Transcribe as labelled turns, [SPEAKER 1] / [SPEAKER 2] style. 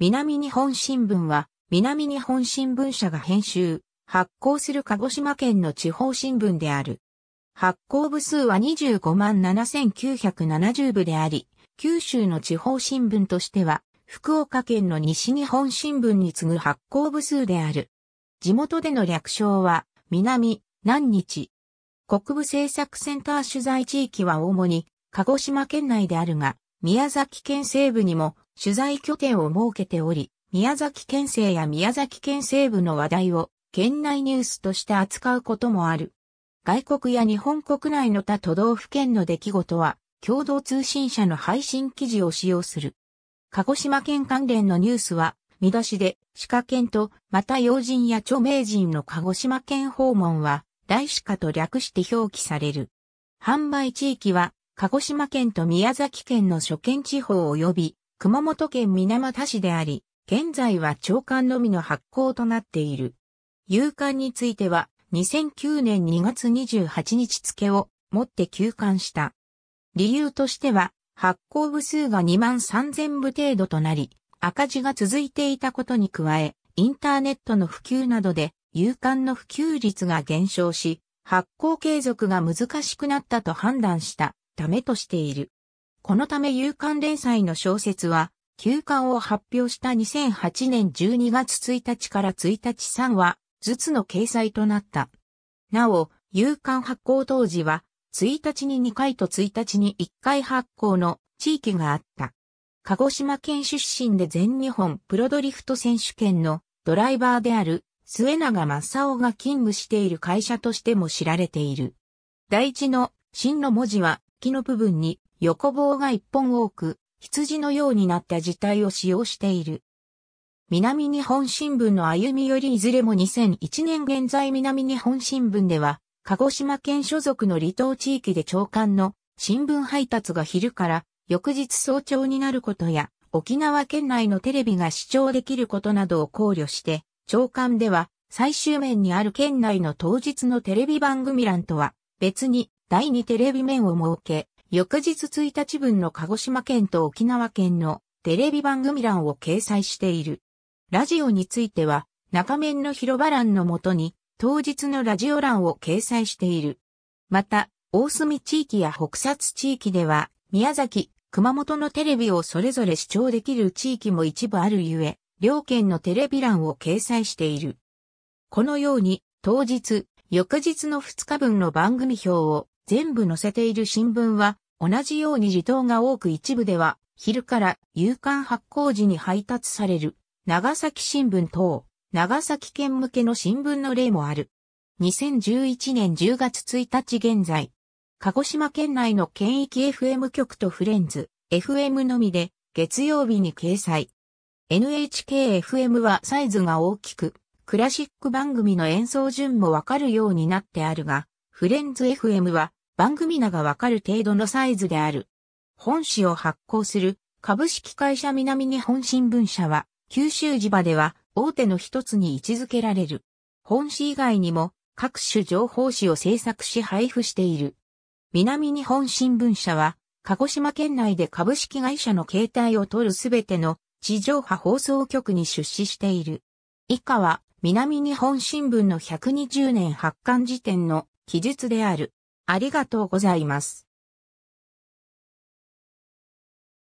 [SPEAKER 1] 南日本新聞は、南日本新聞社が編集、発行する鹿児島県の地方新聞である。発行部数は25万7970部であり、九州の地方新聞としては、福岡県の西日本新聞に次ぐ発行部数である。地元での略称は、南、南日。国部政策センター取材地域は主に、鹿児島県内であるが、宮崎県西部にも取材拠点を設けており、宮崎県政や宮崎県西部の話題を県内ニュースとして扱うこともある。外国や日本国内の他都道府県の出来事は共同通信社の配信記事を使用する。鹿児島県関連のニュースは見出しで鹿県とまた要人や著名人の鹿児島県訪問は大鹿と略して表記される。販売地域は鹿児島県と宮崎県の諸県地方及び熊本県水俣市であり、現在は長官のみの発行となっている。有刊については、2009年2月28日付をもって休刊した。理由としては、発行部数が2万3000部程度となり、赤字が続いていたことに加え、インターネットの普及などで、有刊の普及率が減少し、発行継続が難しくなったと判断したためとしている。このため有刊連載の小説は、休刊を発表した2008年12月1日から1日3話、ずつの掲載となった。なお、有刊発行当時は、1日に2回と1日に1回発行の地域があった。鹿児島県出身で全日本プロドリフト選手権のドライバーである末永正夫が勤務している会社としても知られている。第一の真の文字は木の部分に横棒が一本多く、羊のようになった字体を使用している。南日本新聞の歩みよりいずれも2001年現在南日本新聞では、鹿児島県所属の離島地域で長官の新聞配達が昼から翌日早朝になることや、沖縄県内のテレビが視聴できることなどを考慮して、長官では最終面にある県内の当日のテレビ番組欄とは別に第2テレビ面を設け、翌日1日分の鹿児島県と沖縄県のテレビ番組欄を掲載している。ラジオについては、中面の広場欄のもとに、当日のラジオ欄を掲載している。また、大隅地域や北薩地域では、宮崎、熊本のテレビをそれぞれ視聴できる地域も一部あるゆえ、両県のテレビ欄を掲載している。このように、当日、翌日の2日分の番組表を全部載せている新聞は、同じように時等が多く一部では、昼から夕刊発行時に配達される、長崎新聞等、長崎県向けの新聞の例もある。2011年10月1日現在、鹿児島県内の県域 FM 局とフレンズ、FM のみで、月曜日に掲載。NHKFM はサイズが大きく、クラシック番組の演奏順もわかるようになってあるが、フレンズ FM は番組名がわかる程度のサイズである。本誌を発行する株式会社南日本新聞社は、九州地場では大手の一つに位置づけられる。本誌以外にも各種情報誌を制作し配布している。南日本新聞社は、鹿児島県内で株式会社の携帯を取るすべての地上波放送局に出資している。以下は、南日本新聞の120年発刊時点の記述である。ありがとうございます。